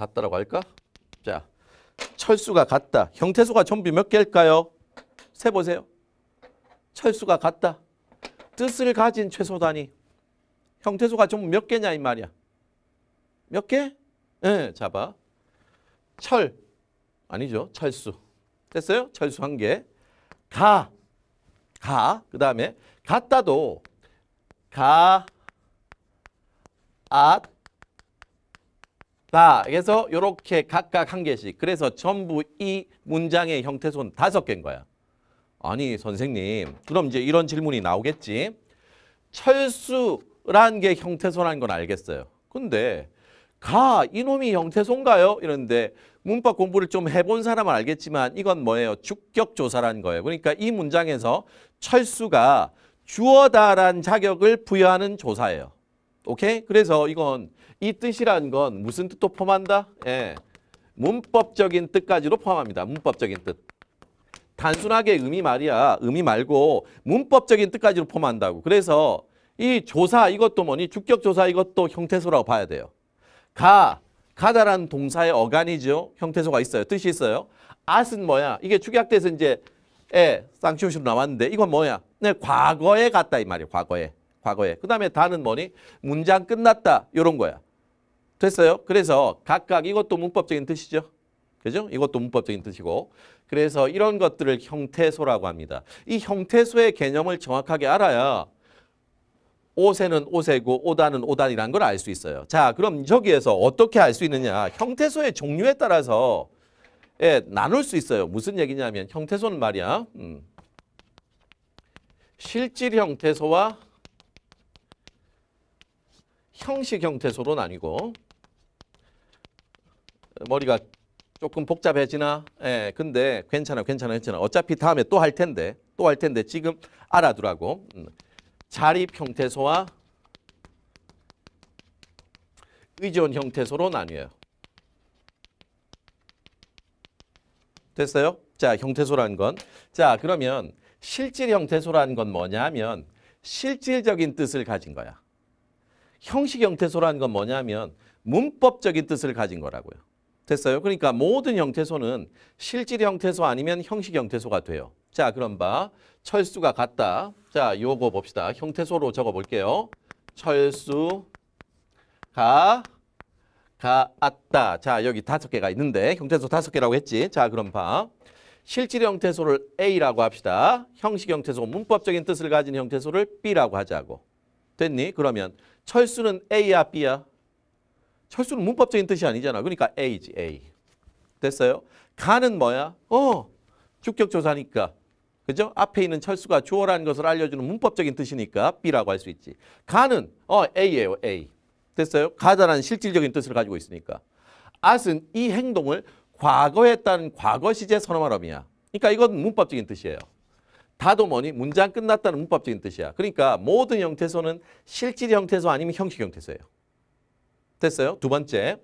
같다라고 할까? 자, 철수가 같다. 형태수가 전부 몇 개일까요? 세보세요. 철수가 같다. 뜻을 가진 최소 단위. 형태수가 전부 몇 개냐 이 말이야. 몇 개? 예, 잡아. 철. 아니죠. 철수. 됐어요? 철수 한 개. 가. 가. 그 다음에 같다도 가, 앗, 다 그래서 이렇게 각각 한 개씩 그래서 전부 이 문장의 형태소는 다섯 개인 거야 아니 선생님 그럼 이제 이런 질문이 나오겠지 철수라게 형태손인 건 알겠어요 근데 가 이놈이 형태손가요 이런데 문법 공부를 좀 해본 사람은 알겠지만 이건 뭐예요 주격조사라는 거예요 그러니까 이 문장에서 철수가 주어다란 자격을 부여하는 조사예요 오케이? 그래서 이건 이 뜻이란 건 무슨 뜻도 포함한다? 예. 문법적인 뜻까지도 포함합니다. 문법적인 뜻. 단순하게 의미 말이야. 의미 말고 문법적인 뜻까지도 포함한다고. 그래서 이 조사 이것도 뭐니 주격 조사 이것도 형태소라고 봐야 돼요. 가가다란 동사의 어간이죠. 형태소가 있어요. 뜻이 있어요. 아은 뭐야? 이게 축약돼서 이제 에쌍치우시로 예, 나왔는데 이건 뭐야? 네, 과거에 갔다 이 말이에요. 과거에. 과거에. 그 다음에 다는 뭐니? 문장 끝났다. 이런 거야. 됐어요? 그래서 각각 이것도 문법적인 뜻이죠. 그죠? 이것도 문법적인 뜻이고. 그래서 이런 것들을 형태소라고 합니다. 이 형태소의 개념을 정확하게 알아야 옷에는 옷이고 오단은 오단이라는 걸 알 수 있어요. 자, 그럼 저기에서 어떻게 알 수 있느냐. 형태소의 종류에 따라서 예, 나눌 수 있어요. 무슨 얘기냐면 형태소는 말이야. 음. 실질 형태소와 형식 형태소로나뉘고 머리가 조금 복잡해지나? 예, 근데 괜찮아, 괜찮아, 괜찮아. 어차피 다음에 또 할 텐데, 또 할 텐데 지금 알아두라고. 음. 자립 형태소와 의존 형태소로 나뉘어요. 됐어요? 자, 형태소라는 건. 자, 그러면 실질 형태소라는 건 뭐냐면 실질적인 뜻을 가진 거야. 형식 형태소라는 건 뭐냐면 문법적인 뜻을 가진 거라고요. 됐어요? 그러니까 모든 형태소는 실질 형태소 아니면 형식 형태소가 돼요. 자, 그럼 봐. 철수가 같다. 자, 요거 봅시다. 형태소로 적어볼게요. 철수가 같다. 자, 여기 다섯 개가 있는데 형태소 다섯 개라고 했지. 자, 그럼 봐. 실질 형태소를 A라고 합시다. 형식 형태소, 문법적인 뜻을 가진 형태소를 B라고 하자고. 됐니? 그러면 철수는 A야 B야? 철수는 문법적인 뜻이 아니잖아. 그러니까 A지 A. 됐어요? 가는 뭐야? 어 주격조사니까. 그죠? 앞에 있는 철수가 주어라는 것을 알려주는 문법적인 뜻이니까 B라고 할 수 있지. 가는 어 A예요. A. 됐어요? 가다라 실질적인 뜻을 가지고 있으니까. a 은이 행동을 과거에 따른 과거 시제 선언말음이야. 그러니까 이건 문법적인 뜻이에요. 다도 뭐니 문장 끝났다는 문법적인 뜻이야. 그러니까 모든 형태소는 실질 형태소 아니면 형식 형태소예요. 됐어요? 두 번째.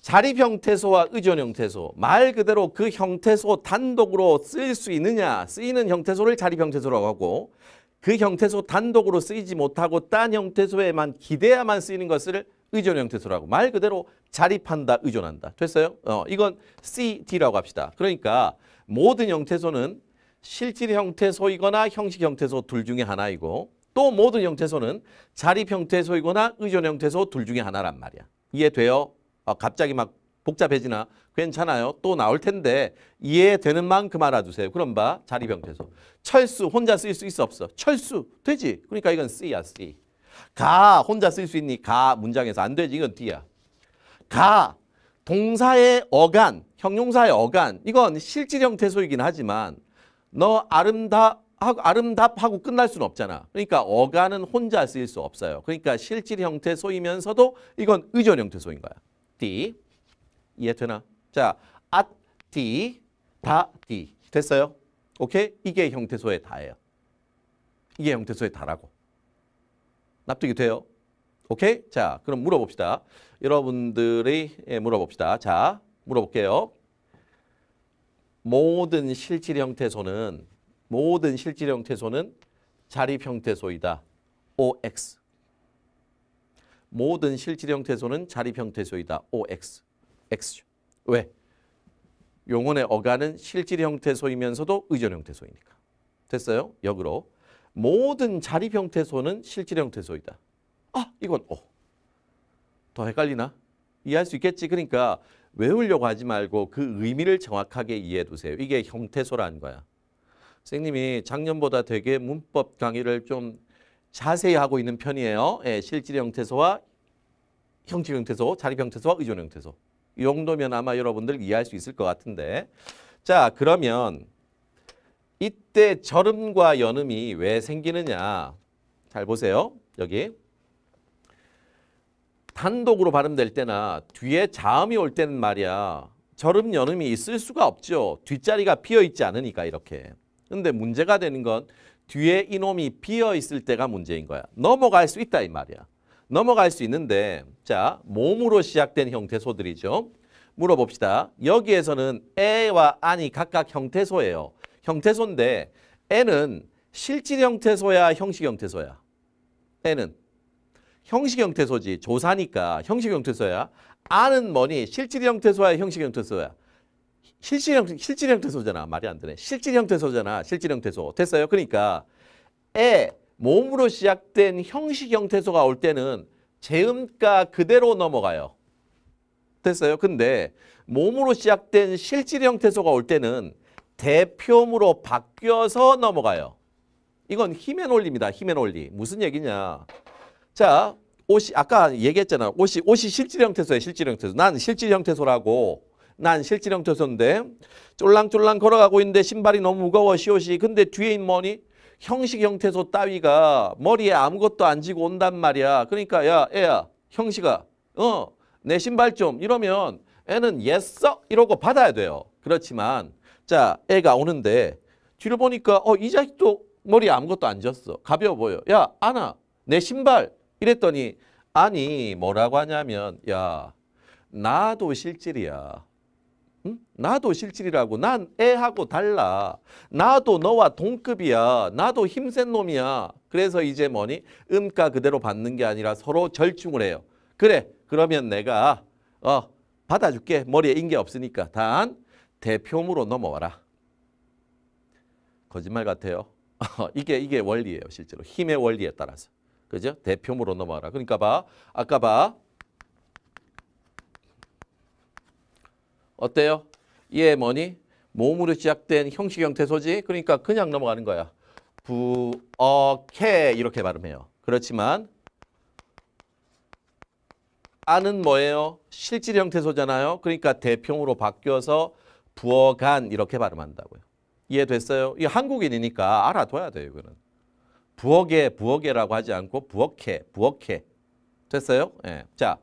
자립 형태소와 의존 형태소 말 그대로 그 형태소 단독으로 쓰일 수 있느냐 쓰이는 형태소를 자립 형태소라고 하고 그 형태소 단독으로 쓰이지 못하고 딴 형태소에만 기대야만 쓰이는 것을 의존 형태소라고 말 그대로 자립한다 의존한다 됐어요? 어, 이건 CD라고 합시다 그러니까 모든 형태소는 실질 형태소이거나 형식 형태소 둘 중에 하나이고 또 모든 형태소는 자립 형태소이거나 의존 형태소 둘 중에 하나란 말이야. 이해돼요? 어, 갑자기 막 복잡해지나 괜찮아요. 또 나올 텐데 이해되는 만큼 알아두세요. 그럼 봐. 자립 형태소. 철수 혼자 쓸 수 있어 없어? 철수 되지. 그러니까 이건 C야 C. 가 혼자 쓸 수 있니? 가 문장에서 안 되지. 이건 D야. 가 동사의 어간, 형용사의 어간 이건 실질 형태소이긴 하지만 너 아름다 하고 아름답하고 끝날 수는 없잖아. 그러니까 어간은 혼자 쓰일 수 없어요. 그러니까 실질 형태소이면서도 이건 의존 형태소인 거야. D 이해되나? 자, at D 다 D 됐어요? 오케이? 이게 형태소의 다예요. 이게 형태소의 다라고. 납득이 돼요? 오케이? 자, 그럼 물어봅시다. 여러분들이 예, 물어봅시다. 자, 물어볼게요. 모든 실질 형태소는 모든 실질 형태소는 자립 형태소이다. OX. 모든 실질 형태소는 자립 형태소이다. OX. x 왜? 용언의 어간은 실질 형태소이면서도 의전 형태소이니까. 됐어요? 역으로. 모든 자립 형태소는 실질 형태소이다. 아, 이건 O. 더 헷갈리나? 이해할 수 있겠지. 그러니까 외우려고 하지 말고 그 의미를 정확하게 이해해 두세요. 이게 형태소라 거야. 선생님이 작년보다 되게 문법 강의를 좀 자세히 하고 있는 편이에요. 예, 실질 형태소와 형식 형태소, 자립 형태소와 의존 형태소. 이 정도면 아마 여러분들 이해할 수 있을 것 같은데. 자, 그러면 이때 절음과 연음이 왜 생기느냐. 잘 보세요. 여기. 단독으로 발음될 때나 뒤에 자음이 올 때는 말이야 절음 연음이 있을 수가 없죠. 뒷자리가 비어있지 않으니까 이렇게. 근데 문제가 되는 건 뒤에 이놈이 비어있을 때가 문제인 거야. 넘어갈 수 있다 이 말이야. 넘어갈 수 있는데 자 몸으로 시작된 형태소들이죠. 물어봅시다. 여기에서는 에와 안이 각각 형태소예요. 형태소인데 에는 실질 형태소야 형식 형태소야? 에는 형식 형태소지 조사니까 형식 형태소야. 아는 뭐니 실질 형태소야 형식 형태소야. 실질 형 실질 형태소잖아. 말이 안 되네. 실질 형태소잖아. 실질 형태소. 됐어요? 그러니까 에 몸으로 시작된 형식 형태소가 올 때는 재음가 그대로 넘어가요. 됐어요? 근데 몸으로 시작된 실질 형태소가 올 때는 대표음으로 바뀌어서 넘어가요. 이건 힘의 논리입니다. 힘의 논리. 무슨 얘기냐. 자, 옷이 아까 얘기했잖아. 옷이 옷이 실질 형태소야, 실질 형태소. 난 실질 형태소라고. 난 실질 형태소인데 쫄랑쫄랑 걸어가고 있는데 신발이 너무 무거워 시옷이. 근데 뒤에 있는 뭐니? 형식 형태소 따위가 머리에 아무것도 안 지고 온단 말이야. 그러니까 야, 애야. 형식아. 어. 내 신발 좀 이러면 애는 예써 이러고 받아야 돼요. 그렇지만 자, 애가 오는데 뒤를 보니까 어, 이 자식도 머리에 아무것도 안 졌어. 가벼워 보여. 야, 아나. 내 신발 이랬더니 아니 뭐라고 하냐면 야 나도 실질이야. 응? 나도 실질이라고 난 애하고 달라 나도 너와 동급이야 나도 힘센 놈이야 그래서 이제 뭐니 음가 그대로 받는 게 아니라 서로 절충을 해요 그래 그러면 내가 어 받아줄게 머리에 인게 없으니까 단 대표물로 넘어와라 거짓말 같아요 이게 이게 원리예요 실제로 힘의 원리에 따라서 그죠? 대표모로 넘어가라. 그러니까 봐. 아까 봐. 어때요? 얘 뭐니? 몸으로 시작된 형식 형태 소지? 그러니까 그냥 넘어가는 거야. 부어케 이렇게 발음해요. 그렇지만 아는 뭐예요? 실질 형태 소잖아요. 그러니까 대평으로 바뀌어서 부어간 이렇게 발음한다고요. 이해됐어요? 이 한국인이니까 알아둬야 돼요. 이거는. 부엌에 부엌에라고 하지 않고 부엌에 부엌에 됐어요? 예. 자